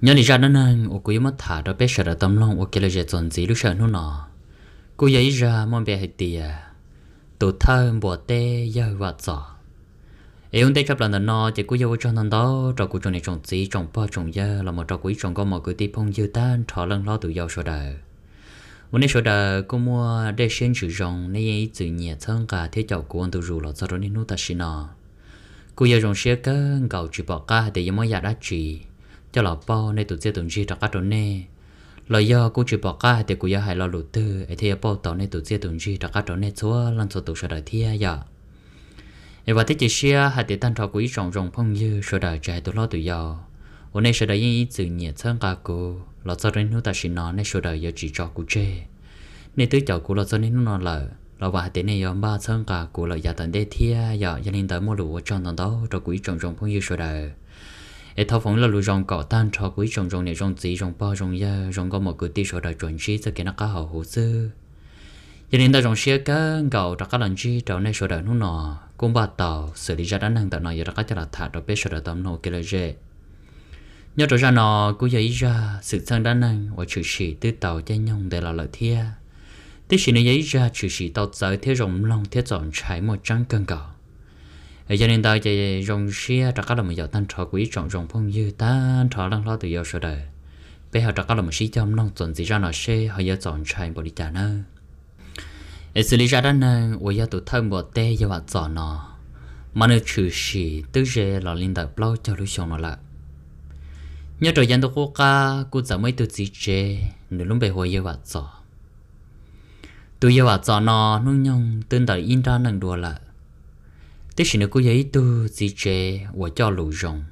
nhớ đi ra nó nâng ô quý mất thả rồi bé sợ đã tâm lòng ô kia là dễ dọn gì lúc sợ nó nọ cô giấy ra mong bé hãy tìa tụ thơ bỏ tê giờ và giỏ ấy ông tê chấp lần nọ chỉ cô giấy cho nó đó trò cô chọn này chồng gì chồng ba, chồng giờ là một trò quý chọn có một cái tiệm phong dư tan thọ lần lo tự do sổ đời hôm nay sổ đời cô mua để xin sử dụng nên ấy tự nhẹ thân cả thế chậu của ông tự rủ là cho nó nên nút ta xin nọ cô giấy dùng xe cơ gạo chỉ bỏ cả để giống mọi giá đã chỉ cho lọ bao nên tụt sẽ chi gì trắc trốn nè lọ do cô chỉ bỏ cá thì cô giờ hay lo lụt tư ấy thì bao tàu nên tụt sẽ chi gì trắc trốn nè chúa lần số tụt sợ đời thia giờ ấy và thế chỉ xia hay thì tan trò của ý rộng rộng phong như sợ đời trái tụt lọ tụt giờ hôm nay sợ đời yên ý tự nhiệt thân cả cô lọ cho đến nút ta xin nó nơi sợ đời giờ chỉ cho cô chơi. nơi tứ chậu cô lọ cho đến nút nó lợ lọ và thế này yom ba thân cả cô lọ giờ tận đây thia giờ gia đình tới mua lụa cho nó đó trò của ý rộng rộng phong như sợ đời để thâu phóng là lù rong cọ tan trò quý rong rong này rong gì rong ba rong ya rong có một cái tí sổ đại chuẩn chỉ cho cái nó có hậu hồ sư cho nên ta rong xe cá gạo đã cá lần chi trò này sổ đại nó nọ cũng bà tàu xử lý ra đánh hàng tàu nọ giờ đã cá cho là thả trò bé sổ đại tầm nọ kia là dễ nhớ trò ra nọ cũng dạy ra sự sang đánh hàng và chữ sĩ từ tàu cho nhông để là lợi thia tí chỉ này dạy ra chữ sĩ tàu tới thế rộng lòng thế dọn trái một trắng cơn gạo thế cho nên ta chỉ rong xe trả các là một giờ tan trò quý trọng rong phong như tan trò lăng lo từ giờ sửa đời bây giờ trả các là một sĩ chăm nông tuần gì ra nó xe họ giờ chọn trai bỏ đi trả nơ ở xử lý ra đó nè ôi giờ tụi thân bỏ tê giờ bạn chọn nó mà nó trừ sĩ tứ rê là linh đạo bao cho lưu xong nó lại nhớ thời dân tôi cố ca cô giờ mấy tụi gì chê nửa lúc về hồi giờ bạn chọn tụi giờ bạn chọn nó nó nhung tên đời in ra nâng đùa lại thế xin cô giấy tu gì chế và cho lũ rồng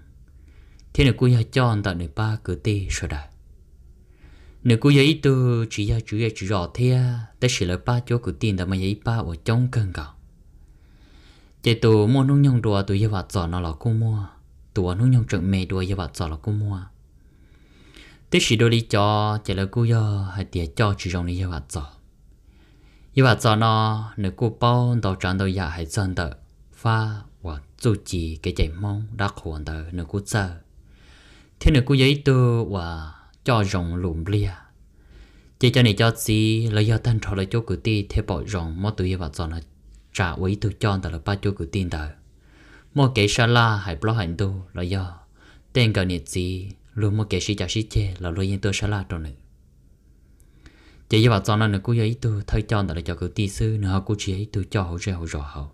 thế nữ cô giấy cho anh ta ba cứ tê rồi đã nếu cô giấy tu chỉ ra chủ yếu chủ rõ thế thế xin lời ba cho cứ tin đã mà giấy ba và chống cân gạo chế tu mua nông nhung đùa tu giấy vật giỏ nó là cô mua tu nông nhung trận mê đùa giấy vặt giỏ là cô mua thế xin đôi lý cho chế là cô giấy hay tiệt cho chỉ rồng đi giấy vật giỏ giấy vật giỏ nó nếu cô bao đầu trắng đầu dạ hay chân đợi và và dù chỉ cái chạy mong đã hoàn tờ nửa cú giờ thế nửa cú giấy tờ và cho rồng lùm lia chỉ cho này cho gì lấy do tan trò lấy chỗ cử ti thế bỏ rồng mất tuổi và dọn là trả quý tôi cho tờ là ba chỗ cử tin tờ một cái sa la hay blog hành tu là do tên gọi nhiệt gì luôn một cái sĩ trả sĩ che là luôn yên tôi sa la trong nữa chỉ do bà cho nó nửa cú giấy tờ thấy cho là cho cử ti sư nửa cú chỉ ấy tôi cho hỗ trợ hỗ trợ hậu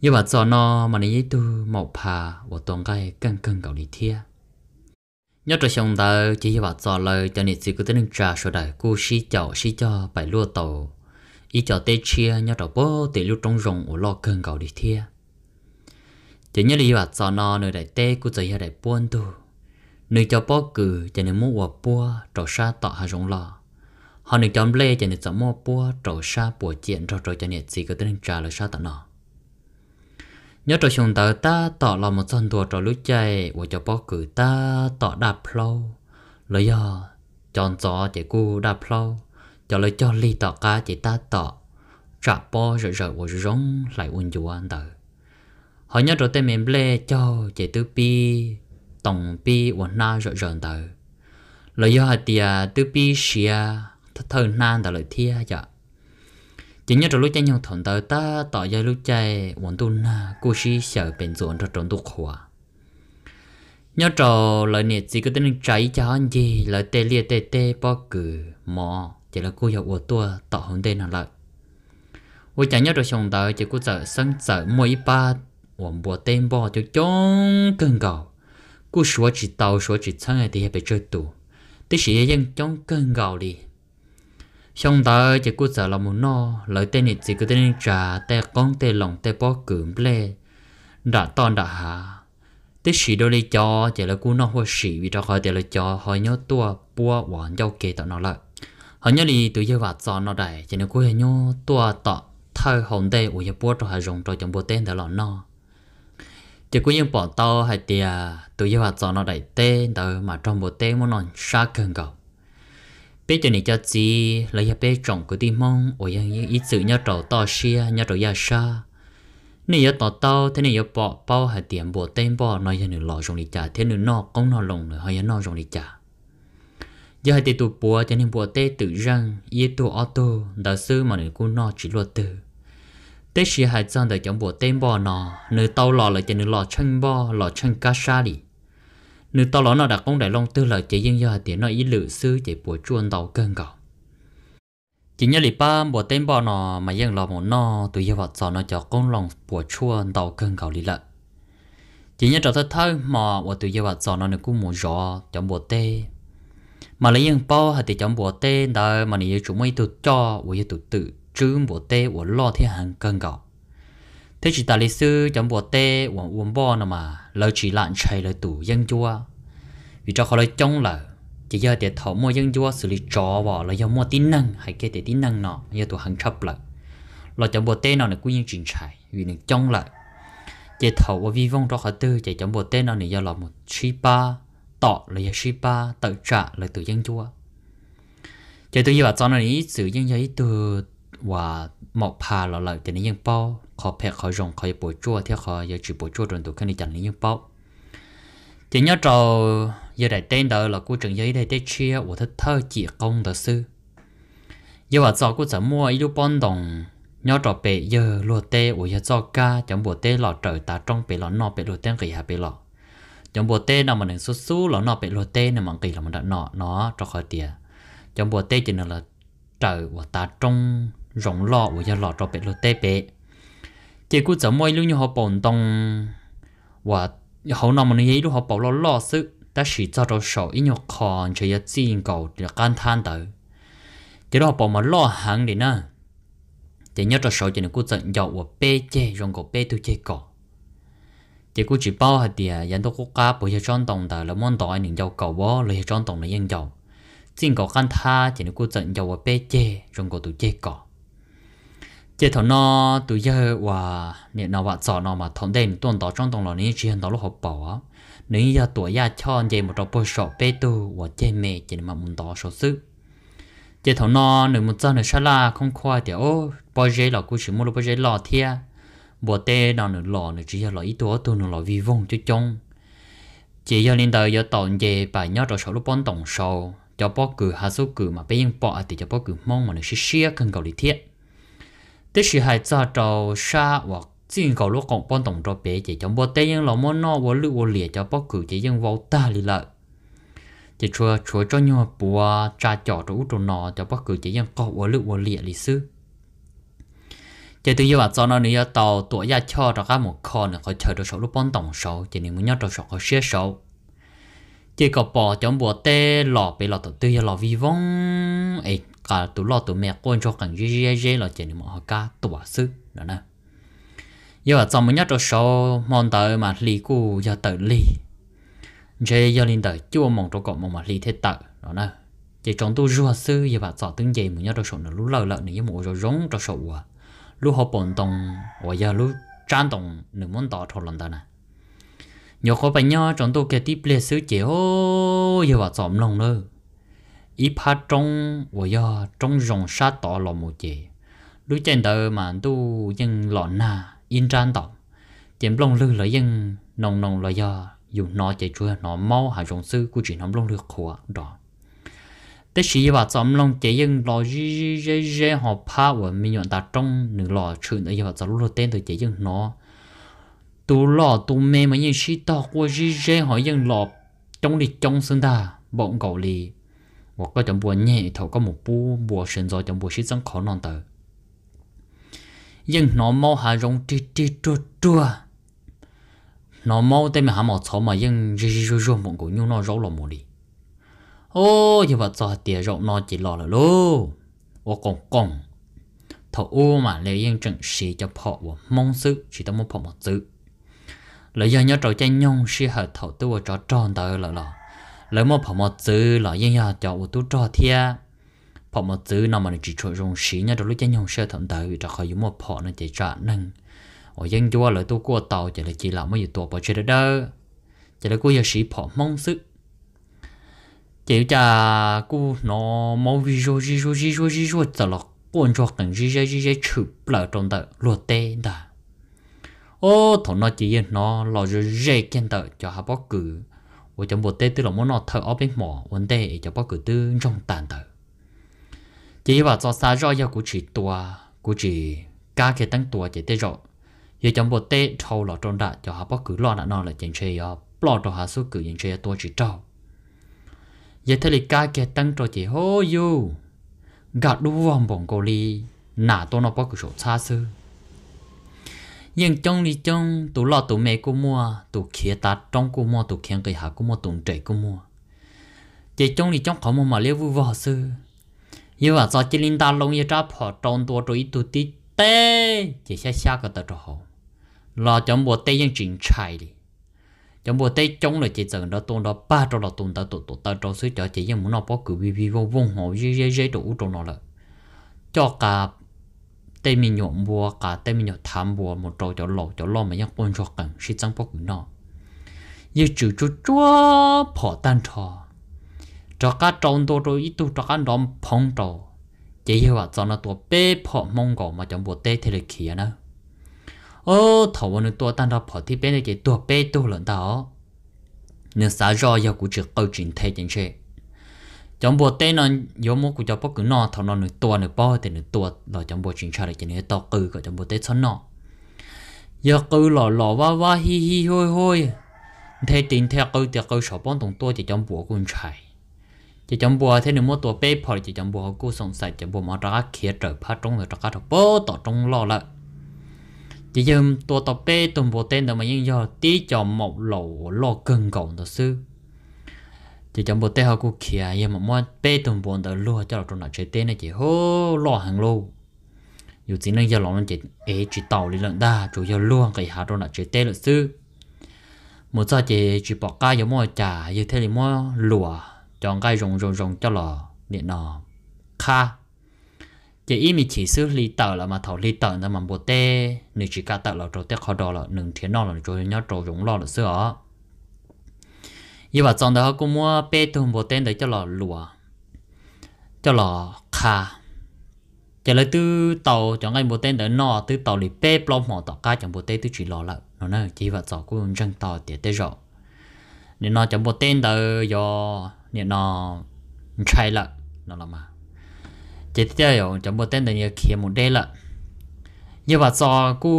như bà cho nó mà nấy tu một phà và tuần cái căng căng cầu đi thia nhớ cho xong tờ chỉ như bà cho lời cho nên chỉ có tên trà số đời cô sĩ cho sĩ cho bảy lúa tàu ý cho tê chia nhớ cho bố tê lưu trong rồng ở lo căng cầu đi thia chỉ nhớ đi bà cho nó nơi đại tê cô chỉ như đại buôn tu nơi cho bố cử cho nên muốn hòa bua trò sa tọa hà rồng lò họ nên chọn lê cho nên chọn mua bua trò sa bùa chuyện trò trò cho nên chỉ có tên trà lời sa tọ nó nhớ trò chúng ta ta tỏ lòng một dân đùa trò lúc chạy của cho bó cử ta tỏ đạp lâu lời do chọn gió chỉ cu đạp lâu cho lời cho ly tỏ cá chỉ ta tỏ trả bó rồi rồi của rong lại uốn chú anh ta họ nhớ trò tên mình lê cho chỉ tư pi tổng pi uốn na rồi rồi ta lời do hạt à tia tư pi xia thật thơ nan ta lời thia dạ chỉ nhớ rồi lúc chơi nhau thằng tới ta tỏ ra lúc chơi muốn tu na cô sĩ sợ bên dồn cho trốn tu khóa nhớ trò lời nè chỉ có tên trái cho anh gì lời tê lia tê tê bỏ cử mò chỉ là cô giàu của tôi tỏ hồn tên nào lại tôi chẳng nhớ rồi xong tới chỉ có sợ sân sợ mỗi ba ổn bùa tên bò cho chống cơn gạo cô số chỉ tàu số chỉ sang ngày thì phải chơi tù tí sĩ dân chống cơn gạo đi xong đó chỉ cứ sợ là muốn no lời tên này chỉ cứ tên trả tên con tên lòng tên bó cứng ple đã toàn đã hà tí sĩ đôi lý cho chỉ là cú no hoa sĩ vì cho khỏi chỉ là cho hỏi nhớ tua bua hoàn giao kê tạo nó lại hỏi nhớ lý tự do vặt cho nó đại chỉ là cú họ nhớ tua tạo thay hồng tê uỷ bua cho họ dùng cho chồng bua tên để lòng no chỉ cú những bỏ tao hay tiề tự do vặt cho nó đại tên đó mà trong bua tên muốn nó xa cần cầu bây giờ này cho chị lấy nhà bé trồng cái đi mong ở những ít sự nhớ trầu to xia nhớ trầu nhà sa. Nếu giờ tao tao thế này giờ bỏ bao hạt tiền bỏ tên bỏ nói giờ nữa lò rồng đi trả thế nữa nọ cũng nọ lồng nữa hay giờ nọ rồng đi trả giờ hai tụ bỏ, cho nên bỏ tê tự răng y tụ auto đạo sư mà nữ cũng nọ chỉ luật từ tết xia hai trang đời chọn bỏ tên bỏ nọ nữ tao lò lại cho nữ lò chân bỏ lò chân cá xa đi nếu to lớn nó đặt công đại long tư lợi chỉ riêng do tiền nó ý lự sư chỉ bùa chuôn tàu cơn gạo chỉ nhớ lý ba bộ tên bò nó mà riêng lò một nó tụi giờ vật giò nó cho công lòng bùa chuôn tàu cơn gạo lý lợ chỉ nhớ trở thật thơ mà bùa tụi giờ vật giò nó nó cũng muốn rõ trong bộ tê mà lấy riêng bao hay thì trong bộ tê đời mà nếu chúng mới tụt cho và giờ tụt tự chứ bộ tê bùa lo thiên hàng cơn gạo thế chỉ ta lý sư trong bộ tê uống uống bò nó mà lâu chỉ lặn chạy lời tủ dân chua vì cho họ lời chống là chỉ giờ để thọ mua dân chua xử lý trò vò là do mua tính năng hay cái để tính năng nọ giờ tụ hàng chấp là là chẳng bộ tên nào này cũng như chuyển chạy vì nó chống là chỉ thọ và vi vong cho họ tư chỉ chẳng bộ tên nào này do là một chi ba tọ là do chi ba tự trả là tụi dân chua chỉ tôi như vậy cho nên ý sự dân giấy từ và một phà là lợi thì nó dân bao khó phê khó rộng khó bổ chua thì khó giờ chỉ bổ chua rồi tụ cái này chẳng lý như bao chỉ nhớ trò giờ đại tên đó là cô trường giấy đây tết chia của thất thơ chỉ công đó sư giờ vào trò cô chả mua ít bón đồng nhớ trò bể giờ lúa tê của giờ cho ca chẳng bộ tê lọ trời ta trong bể lọ nọ bể lúa tên kỳ hà bể lọ chẳng bộ tê nào mà nâng số lọ nọ bể lúa tê nằm mà kỳ là mình đã nọ nó cho khỏi tiền chẳng bộ tê chỉ là trời của ta trong rộng lọ của giờ lọ trò bể lúa tê bể 结果怎么一路你好蹦动，我好那么你一路好暴露老实，但是找到手一路看着也自然搞的感叹到，这路暴嘛老行的呢，这要着手就能够怎要我背这用个背都这个。chỉ cũng chỉ bao hạt địa dân tộc quốc gia bây giờ trong đồng đã là món đồ giàu cầu bó là đồng là giàu xin cầu khăn tha chỉ nó cũng dẫn giàu bê chê trong cầu tụ chê cỏ chế thằng nó từ giờ và miệng nó vợ sọ nó mà thằng đen tuần đó trong tuần lọ này chuyện đó lúc học bỏ nếu giờ tuổi già cho chế một trò bốn sọ bê tuổi và chế mẹ chỉ mà muốn đó số sức chế thằng nó nếu muốn cho nó sao là không khoa thì ô bây giờ lọ cũng chỉ mua bây giờ lọ thia bộ tê nó nữa lọ nữa chỉ giờ lọ ít tuổi tôi nữa lọ vi vong cho chung chỉ giờ lên đời giờ tổn chế bài nhớ rồi sọ lúc bón tổng sầu cho bó cử hạ số cử mà bây giờ bỏ thì cho bó cử mong mà nó sẽ xia cần cầu lý thiết thế sự hai cha trâu sa hoặc chính cầu lúc còn bọn tổng cho bé chỉ trong bộ tây yên lòng món nó vô lưu vô lìa cho bóc cử chỉ yên vô ta lì lợi chỉ chua chua cho nhau bùa cha cho út cho nó cho bóc cử chỉ yên có vô lưu vô lìa lì sư từ giờ cho nó nữa tàu tuổi gia cho các một con nữa có chờ số lúc bọn tổng số chỉ nếu muốn nhớ số có xế số chỉ có bỏ trong bộ tê lọ bị lọ tổ tư lọ vi vong ấy cả tụ lo tụ mẹ con cho cảnh dễ dễ là chỉ mà họ ca tụ sư đó nè giờ là trong nhất trong số món tới mà lì cũ giờ tới lì chế giờ lên tới chưa mong cho cộng mà lì thế tới đó nè chỉ trong tu rùa sư giờ bà sợ tiếng gì mà nhất trong số nó lú lợ lợ này mà rồi giống cho số à lú họ bồn tông và giờ lú trang tông nửa món tỏ thôi lần đó nè nhiều khó bệnh nhau trong tu cái tiếp liệt sư chỉ ô giờ bà sợ lòng nữa 一怕中我要中容杀到老母节，lúc trên đời mà tu nhưng lọ na in trang tỏ, tiền lông lư là nhưng nồng nồng là do dùng nó chạy chua nó mau hạ rộng sư của chuyện nóng lông lược khổ đó. Tế sĩ và xóm lông chế nhưng lò dì dì dì họ phá của mình nhận ta trong nữ lò trừ nữa và xóm lô tên tôi chế nhưng nó tu lò tu mà nhưng sĩ tỏ của dì dì họ nhưng lò trong lịch trong xương bọn cậu lì 我个种不念头个么不不现在种不是真可能的。nhưng nó mau hà rong ti ti tu tu nó mau tên mà hà mò chó mà nhưng rì rì rì mong cũng như nó râu lò đi ô như vậy cho tiền rộng nó chỉ lò là ô còn còn thọ ô mà lấy nhưng chẳng xì cho phọ và mong sự chỉ tao muốn phọ một chữ lấy nhớ trò chơi nhông xì hở thọ tôi trò tròn tới lò lò lấy một phẩm một chữ là yên nhà cho ô tô cho thia phẩm một chữ nó mà chỉ cho dùng xí nhà đôi lúc chân nhung sơ thẩm tới vì cho khỏi dùng một phẩm nó chỉ trả năng ở dân chúa lấy tôi qua tàu chỉ là chỉ là mấy tuổi bỏ chơi đó chỉ là cô giờ sĩ phẩm mong sức chỉ cha cô nó mau vi rô vi rô vi rô vi rô chỉ là quan trọng cần vi rô vi rô chụp lại trong đó luật tên đó ô thằng nó chỉ yên nó lo rồi dễ kiến tạo cho họ bóc cử 我就 một tê tư là muốn nó thở ở bên mỏ vấn đề cho bao cử tư trong tàn thở chỉ vào cho xa rõ yêu của chị tua của chị ca tăng tua chỉ tê rõ giờ trong một tê thâu là trong đại cho họ bao cử lo nọ là chuyện chơi ở lo cho họ số cử chuyện chơi tua chị trâu giờ thế là ca cái tăng cho chị hô yêu gạt đu vòng bồng cô nà tôi nó bao cử số xa xưa nhưng trong đi trong tụ lọ tụ mẹ cô mua tụ khía ta trong cô mua tụ khen cái hạ cô mua tụ trẻ cô mua chỉ trong đi trong khó mua mà liêu vui vò sư như vậy cho chỉ linh ta lông như tráp họ trong tua rồi tụ tí tê chỉ xa xa cái tờ trò hậu lo trong bộ tê dân chuyện chạy đi trong bộ tê trong là chỉ cần đó tuôn đó ba trò đó tuôn đó tụ tụ tờ trò suy cho chỉ dân muốn nó bỏ cử vi vi vô vong hồ dây dây dây đủ trong nó là cho cả tay mình nhộn bùa cả tay mình nhộn thảm bùa một trâu cho lộ cho lo mà nhắc quân cho cần sĩ tăng bốc nọ như chữ chú chúa phỏ tan trò cho cá trông tôi rồi ít tu cho cá đom phong trò chỉ hiểu là cho nó tua bê phỏ mông cổ mà chẳng bùa tê thì được khí nữa ô thầu quân tua tan ra phỏ thì bên này chỉ tua bê tôi lợn đó nên sao rồi giờ cũng chỉ câu chuyện thế chính trị chấm bộ tên nó yếu mô của cháu bác cứ nọ thằng nó nửa tua nửa bò thì nửa tua rồi chấm bộ chuyện trả lại cho nửa to cừ của chấm bộ tên xoắn nọ giờ cừ lò lò va va hi hi hôi hôi thế tình theo cừ theo cừ sọ bón tổng tua thì chấm bộ cũng chạy thì chấm bộ thế nửa mô tua bê phò chỉ chẳng bộ cô sống sạch chấm bộ mà ra kia trời phát trong rồi trắc thằng bò tọt trong lò lại thì giờ tua tỏ bê tùm bộ tên nó mà nhưng giờ tí cho một lò lò cưng gọn đó sư chỉ chẳng bộ tê họ cũng kia em mà mua bê tông bồn đầu luôn cho trong nào chơi tê này chỉ hô lo hàng luôn dù chỉ nên giờ lòng chỉ ế chỉ tàu đi lận đa chủ giờ luôn cái hà trong nào chơi tê là sư một giờ chỉ chỉ bỏ cái giờ mua trà như thế thì mua lụa chọn cái rồng rồng rồng cho lò điện nọ kha chỉ ý mình chỉ xử lý tờ là mà thầu lý tờ là mà bộ tê nếu chỉ cả tờ là trâu tê khó đo là nâng thiên nọ là trâu nhớ trâu rồng lo là sư ạ như vậy trong đó cũng mua bê tông bộ tên để cho lò lúa, cho lò khà cho lấy từ tàu chẳng ai bộ tên để nọ từ tàu lì bê plom mỏ tàu cá chẳng bộ tên từ chỉ lò lại nó nè chỉ vật cho cũng răng tàu tiệt tới rõ, nên nó chẳng bộ tên để do nên nó chạy lại nó là mà chỉ theo chẳng bộ tên để nhờ kia một đê lợ như vậy do cú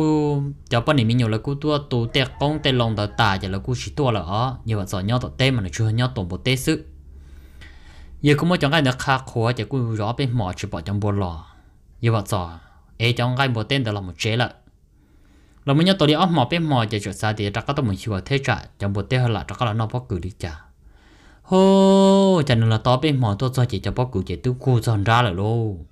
cho bọn mình nhiều là cú tua tù tè công tè lòng đỡ tả giờ là cú chỉ tua là ó như vậy do nhau tổ tê mà nó chưa nhau tổ bộ tê sự giờ cũng mới chọn cái nó khá khó giờ cú rõ bên mỏ chỉ bỏ trong bộ lò như vậy do ấy chọn cái bộ tên đó là một chế lại là mình nhau tổ đi ấp mỏ bên mỏ giờ chỗ xa thì chắc các tổ mình chịu thế trả trong bộ tê hơn là chắc các là nó bắt cử đi trả hô chẳng là tao bên mỏ tôi cho chỉ cho bao cử chỉ tu cú giòn ra là luôn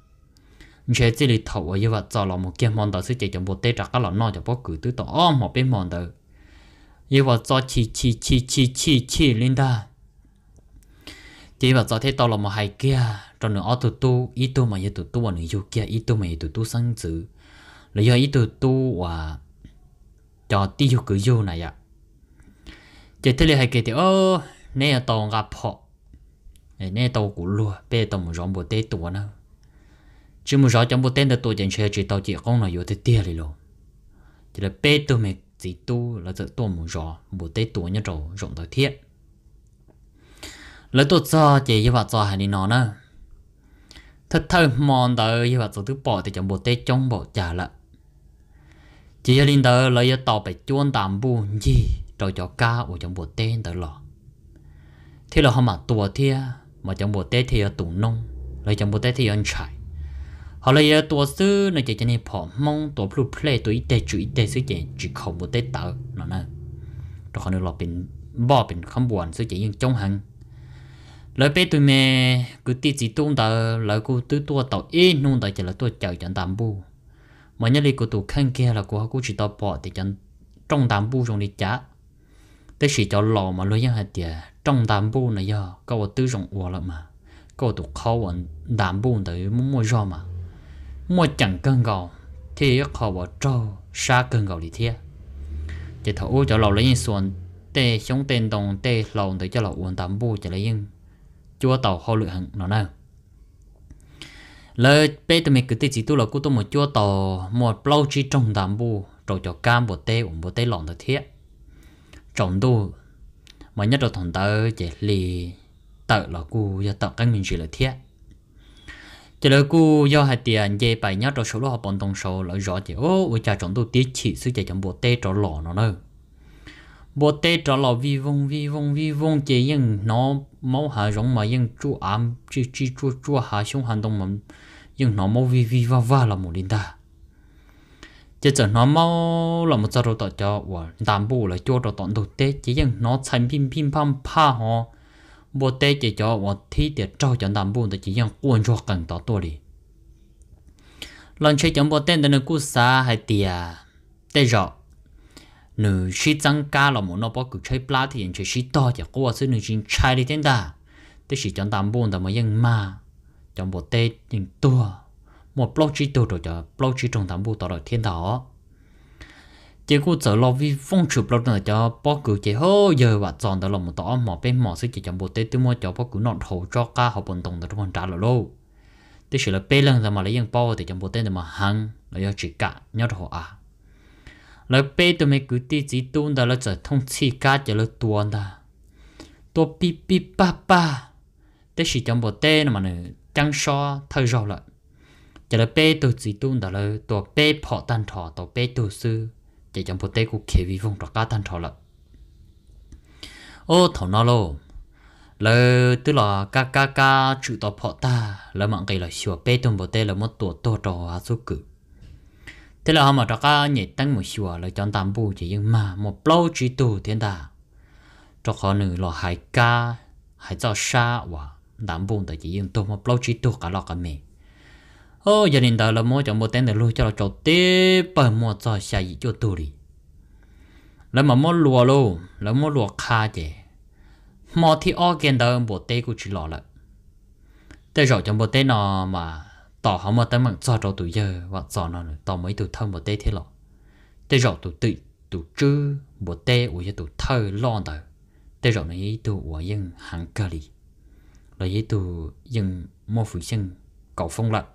chế chỉ là ở ấy và cho lòng một cái món đó sẽ chỉ cho một tê trắc là nó cho bóc cử tới đó một bên món đó ấy và cho chi chi chi chi chi chi linh đó chỉ và cho thế tao lòng một hai kia trong nửa ở tụ tu ít tu mà ít tụ tu và nửa yêu kia ít tu mà ít tụ tu sang chữ là do ít tụ tu và cho tí yêu cử yêu này ạ chỉ thế là hai kia thì ô nè tao gặp họ nè tao cũng luôn bây tao một rong bộ tê tụ nữa chỉ muốn rõ trong bộ tên đã tôi chẳng chơi chỉ tao chỉ con là yếu thế tiền đi rồi chỉ là bé tôi mẹ chỉ tu là tự tôi muốn rõ bộ tên tôi nhớ rồi rộng tới thiết lấy tôi cho chỉ như vậy cho hai đi nó nữa thật thơ mòn tới như vậy tôi cứ bỏ thì chẳng bộ tên trong bộ trả lại chỉ là linh tới lấy tao phải chuôn tạm bu gì rồi cho cá ở trong bộ tên tới lọ thế là họ mà tua thia mà trong bộ tên thì ở tủ nông lấy trong bộ tên thì ăn chạy họ lấy tua sư nó chỉ cho nên bỏ mong tua blue play tua ít tệ chủ ít tệ sư chỉ chỉ không một tệ tờ nó nè rồi họ nữa là bên bỏ bên không buồn sư chỉ nhưng trong hàng lời bé tụi mẹ cứ tí chỉ tung tờ lời cô tứ tua tàu ít nung tờ chỉ là tua chào chẳng tạm bu mà nhớ lấy cô tụ khăn kia là cô họ cũng chỉ tao bỏ thì chẳng trong tạm bu trong đi chả tới chỉ cho lò mà lối hạt tiền trong tạm bu này giờ câu tứ rộng uo là mà câu tụ khó vẫn tạm bu tới muốn mua rau mà mua chẳng cân gầu thì khó bỏ trâu xa cân gầu đi thiệt chỉ thấu cho lầu lấy những xuống tê sống tên đồng tê lầu tới cho lầu uốn tắm bu chỉ lấy những chúa tàu họ lựa hẳn nó nè lời bây giờ mình cứ tự chỉ tu là cú tu một chúa tàu một lâu chi trong tắm bu rồi cho cam bộ tê uống bộ tê lòn tới thiệt trong tu mà nhất là thằng tớ chỉ lì tớ là cú giờ tớ cái mình chỉ là thiệt chỉ là cô do hai tiền dây bài nhát rồi số đó học bọn đồng số lợi rõ chỉ ô với cha chọn tôi tiếc chỉ sư chạy chọn bộ tê trọ lò nó nữa bộ tê trọ lò vi vong vi vong vi vong chỉ nhưng nó máu hạ rộng mà nhưng chú ám chỉ chỉ chú chú hạ xuống hành động mà nhưng nó máu vi vi va va là một linh ta chỉ chờ nó máu là một giờ đầu tao cho và đảm bảo là cho rồi tao đầu tê chỉ nhưng nó thành pin pin pam pa họ bộ tê chỉ cho 我 thi để trao cho đàn buồn để chỉ yang quân cho cần đó tôi đi lần chơi chẳng bộ tê để nó cú xa hay tiề tê rõ nữ sĩ tăng ca là một nó bao cứ chơi plá thì những chơi sĩ to chỉ có sự nữ sinh trai đi tên ta tê sĩ chẳng đàn buồn để mà yang ma trong bộ tê những tua một block chỉ tôi rồi cho block chỉ trong đàn buồn đó là thiên đạo chỉ cô sợ lo vì phong chụp lo nữa cho bó cứ chỉ hô giờ và chọn đó là một tỏ mỏ bên mỏ sẽ chỉ chọn bộ tế tôi mua cho bó cứ nọ thầu cho ca họ bận đồng đó còn trả lời đâu tôi chỉ là bê lần ra mà lấy những bao thì chọn bộ tế mà hăng là do chỉ cả nhớ thầu à lấy bê tôi mấy cứ tí chỉ tuôn đó là trở thông chi cá cho là tuôn đó tôi bi bi ba ba tôi chỉ chọn bộ tế mà nữa chẳng so thời rồi lại cho là bê tôi chỉ tuôn đó là tôi bê họ tan thọ tôi bê tôi sư chỉ chẳng bố tế của kê vi Phong trọc cá thân trọ lợ ô thảo nó lô lơ tức là ca ca ca chữ tỏ phọ ta lơ mạng cây là xua bê trong bộ tế là một tổ tổ trò á số cử thế là họ mà trọc cá nhảy tăng một xua là chọn tạm bù chỉ nhưng mà một lâu chỉ tù thiên ta trọc họ nữ là hải ca hải cho xa và đảm bùn tại chỉ nhưng tôi một lâu chỉ tù cả lọ cả mẹ ô ờ, giờ nên đó là mua cho một tên để cho nó chỗ tiếp bởi mua cho xài gì đi là mà mua lúa lô là mua lúa khá chứ mua thì ở đó bộ tên của chị lọ là để rồi cho mà tỏ họ mà tới cho cho tụi giờ và cho nó tỏ mấy tụi thân bộ tên thế lọ để rồi tự tụi chứ bộ tên của tụi thơ lo đó này tụi của hàng cơ đi là tụi dân mua phụ sinh cầu phong lạnh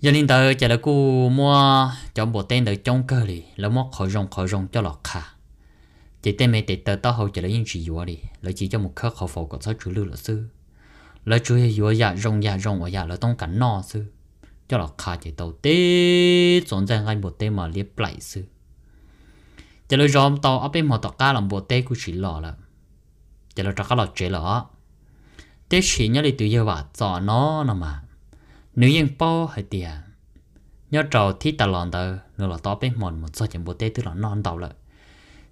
giờ linh tới chả là cô mua cho bộ tên tới trong cơ đi là mua khỏi rong khỏi rong cho lọt khả chỉ tên mày tết tớ tao hậu chả là yên chỉ yếu đi là chỉ cho một khắc khẩu phổ của sáu chú lưu là sư là chú yếu dạ rong dạ rong ở dạ là tông cảnh nọ sư cho lọt khả chỉ tàu tê trốn ra ngay bộ tên mà liếp lại sư chả là rong tàu áp em họ tọt ca làm bộ tên của chị lọ là chả là trắc lọ chế lọ tết chỉ nhớ đi từ do bà cho nó nè mà nếu yên po hay tiề nhớ trò thi tà lòn tờ người là to bên mòn một số chuyện bộ tế tức là non đầu lợi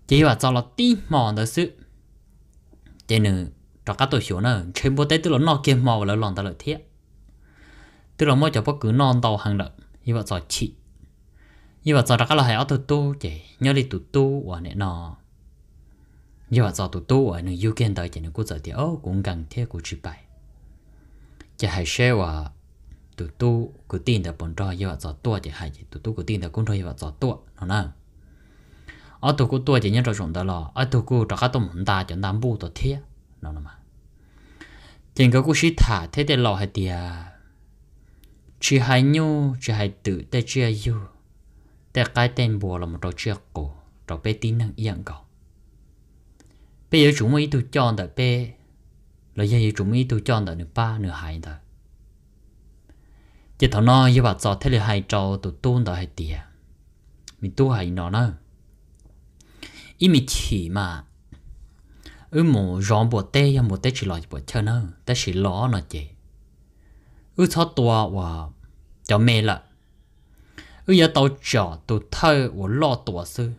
chỉ là cho là ti mòn tờ sự thế nữa trò các tuổi xuống nữa chuyện bộ tế tức là non kia mòn lợi lòn tờ lợi thiệt, tức là mỗi chỗ bất cứ non đầu hàng lợi như vậy cho chị như vậy cho các là hay ở tụ tu chỉ nhớ đi tụ tu ở nè nọ như vậy cho tụ tu ở nơi yêu kiên tới chỉ nên cố giờ thì ô cũng gần thiệt, của chị bài chỉ hay share tụi tu cứ tin là bọn trò yêu vợ tua thì hay tụi tu cứ tin là con trò yêu vợ tua nó nè ở tụi cô tua chỉ nhớ trò chúng ta lo ở tụi cô trò khác tụi mình ta chẳng đảm bảo tụi thế nó nè mà tiền cái cú sĩ thả thế để lo hay tiệt chỉ hay nhau chỉ hay tự để chia yêu để cái tên bùa là một trò chia cổ trò bé tin năng yên cầu bây giờ chúng mình tụi chọn là bé là giờ chúng mình tụi chọn là nửa ba nửa hai rồi chỉ thằng nó như vậy cho thế là hai trâu tụ tuôn đó hai tiền mình tu hai nó nữa ý mình chỉ mà ừ mù rong bộ tê ya mù tê chỉ lo bộ chơi nữa tê chỉ lo nó chơi, ừ cho tua và cho mê là ừ giờ tao chờ tụ thơ và lo tua sư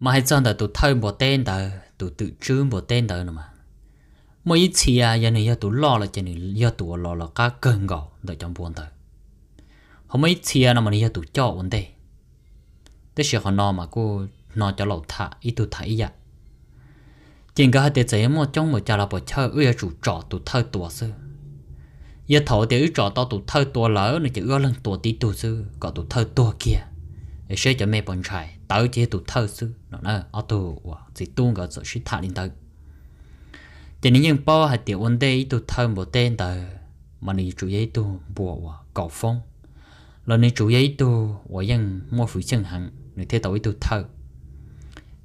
mà hai chân đã tụ thơ bộ tên đó tụ tự chơi bộ tên đó nữa mà mỗi ít xì à giờ này giờ tụ lo là giờ này giờ tụ lo là cá cơn gạo đợi trong buồn thôi hôm ấy xì à nó mà giờ tụ cho vấn đề tới giờ họ nó mà cô nó cho lẩu thả ít tụ thả ít vậy chính hai để chơi mà trong một cha là bỏ chơi ưa chủ trọ tụ thơ tụ sư giờ thổ thì ưa trọ tao tụ thơ tụ lỡ nó chỉ ưa lần tụ tí tụ sư có tụ thơ tụ kia để sẽ cho mẹ bọn trai tao chỉ tụ thơ sư nó nói ở tụ chỉ tuôn cái rồi sẽ thả linh tới thì những bao hạt tiểu ôn đây tụ thơm một tên tờ mà nị chủ giấy tụ bùa cầu phong là nị chủ giấy tụ và dân mua phụ chân hẳn để thế tàu tụ thơ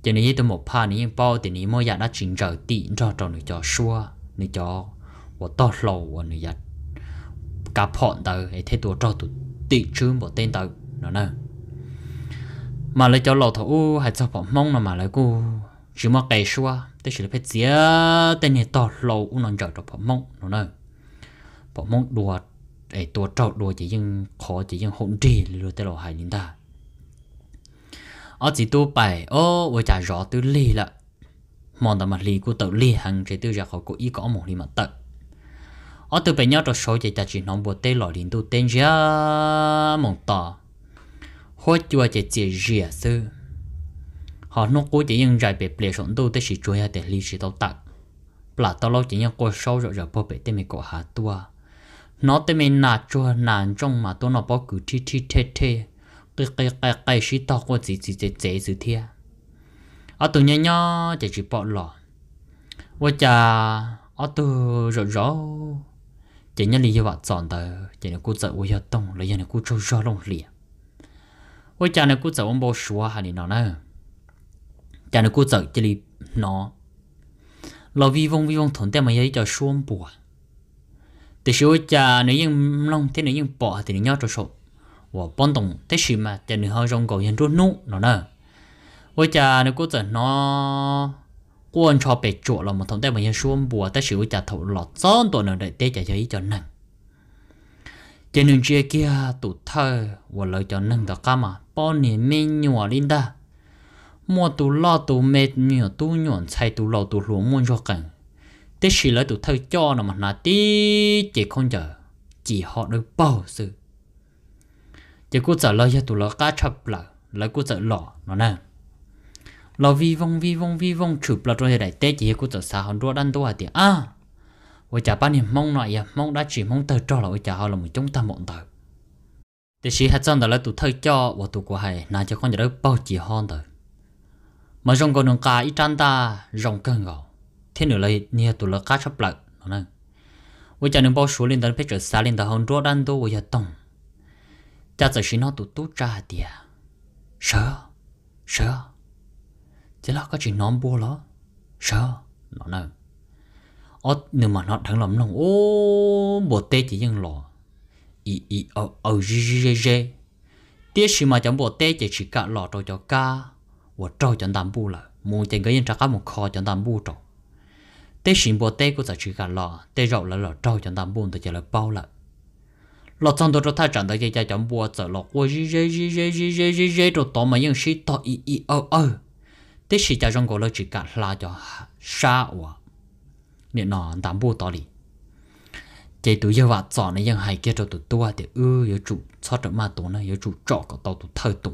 thì nị tụ một pha những bao thì nị mua dạ đã chỉnh trở tị cho cho nị cho xua nị cho và to lầu và nị dạ cả bọn tờ ấy thế tụ cho tụ tị chương một tên tờ nó nè mà lại cho lầu thấu hay cho bọn mong là mà lại cô chỉ mà cái xua tới chỉ là phải chia tên này to lâu u nón trở cho bỏ mông nó nè bỏ mông đùa ấy tua trâu đùa chỉ nhưng khó chỉ nhưng hỗn trì lừa tới lò hại linh ta ở chỉ tu bài ô với trả rõ tư li là mòn tầm mặt li của tàu li hàng chỉ tư ra khỏi của ý có một li mặt tật ở từ bên nhau trong số chỉ trả chỉ nóng bùa tên lò linh tu tên ra mong to hoa chùa chỉ chỉ rìa sư họ nó cố chỉ nhân dạy bề bề sống đâu tới sự chúa hay để lý sự đâu tặng là tao lo chỉ nhân cô sâu rồi rồi bố bề tên mình có hạ tua nó tên mình nà chúa nàn trong mà tôi nó bỏ cử thi thi thế thế cái cái cái cái sự tao có gì gì gì gì gì thế ở tụi nhau nhau chỉ chỉ bỏ lọ và cha ở tụi rồi rồi chỉ nhân lý do bạn chọn tờ chỉ nhân cô sợ ôi giờ đông là giờ này cô trâu ra lông lìa ôi cha này cô sợ ông bố xóa hà này nào nữa chỉ nó, vong vong cho cha thế bỏ thì nhau cho số, và bọn đồng thế sự mà cha người hơi trong cầu hiện chỗ nụ nó nè. Với cha nó cố tình nó quan cho bề chỗ là một thằng tay mà hiện xuống bùa thế sự với cha thầu lọt son tổ nào để thế trả giấy cho nên. cha đường kia kia tụt thơ và lời cho nên đó cả mà bọn này mình nhỏ linh ta mua tu lo tu mệt nhiều tu nhuận chạy tu lo tu lúa mua cho cần tết chỉ lấy tu thâu cho nó mà là tí chỉ không chờ chỉ họ được bao sự chỉ cố trả lời cho tủ lo cá chập là lấy cố trả lọ nó nè lo vi vong vi vong vi vong chụp là rồi đại tết chỉ cố trả sao hòn đua đan đua tiền à ôi chả ba niềm mong nội à mong đã chỉ mong tờ cho là ôi chả họ là một chúng ta mộng tờ tết chỉ hết xong rồi lấy tủ thâu cho và tu của hay là cho con giờ đó bao chỉ hơn rồi mà rong còn nông cá ít chăn ta rong cân gạo thế nữa là nia tụ là cá chắp lại nó nè với cha nông bao số lên tới phải trở xa lên tới hòn rùa đan đô với gia tông cha chỉ xin nó tụ tụ cha tiệt sợ sợ chỉ là có chuyện nón bua ló sợ nó nè ở nếu mà nó thằng lắm lòng ô bộ tê chỉ dân lò ý ý ở ở gì gì gì tiếc mà chẳng bộ tê chỉ chỉ cả lò rồi cho ca 我照讲淡布了，目前个人查干么靠讲淡布着。tế xin bộ tế của giải trí cả lọ tế rậu là lọ trâu chẳng tạm buồn từ giờ là bao lợ lọ trong đó thay chẳng tới giờ chẳng buồn giờ lọ quay rì rì rì rì rì rì rì rì rồi tóm mà những sĩ to y y ơ ơ tế sĩ cha trong cổ lọ chỉ cả là cho xa ủa nên nó tạm buồn to đi chế tụi giờ vợ chọn này những hai kia cho tụi tua thì ư yếu chủ cho trở mà tụi nó yếu chủ trọ có tao tụi thơ tụi